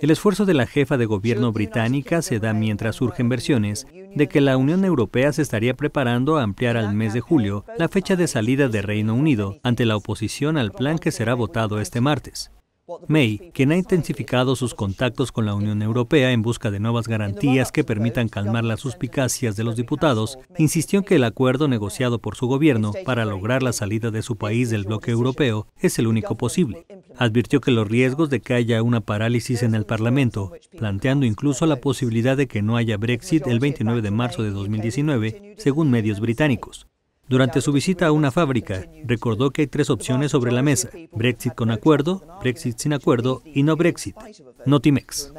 El esfuerzo de la jefa de gobierno británica se da mientras surgen versiones de que la Unión Europea se estaría preparando a ampliar al mes de julio la fecha de salida de Reino Unido ante la oposición al plan que será votado este martes. May, quien ha intensificado sus contactos con la Unión Europea en busca de nuevas garantías que permitan calmar las suspicacias de los diputados, insistió en que el acuerdo negociado por su gobierno para lograr la salida de su país del bloque europeo es el único posible advirtió que los riesgos de que haya una parálisis en el Parlamento, planteando incluso la posibilidad de que no haya Brexit el 29 de marzo de 2019, según medios británicos. Durante su visita a una fábrica, recordó que hay tres opciones sobre la mesa, Brexit con acuerdo, Brexit sin acuerdo y no Brexit, no Timex.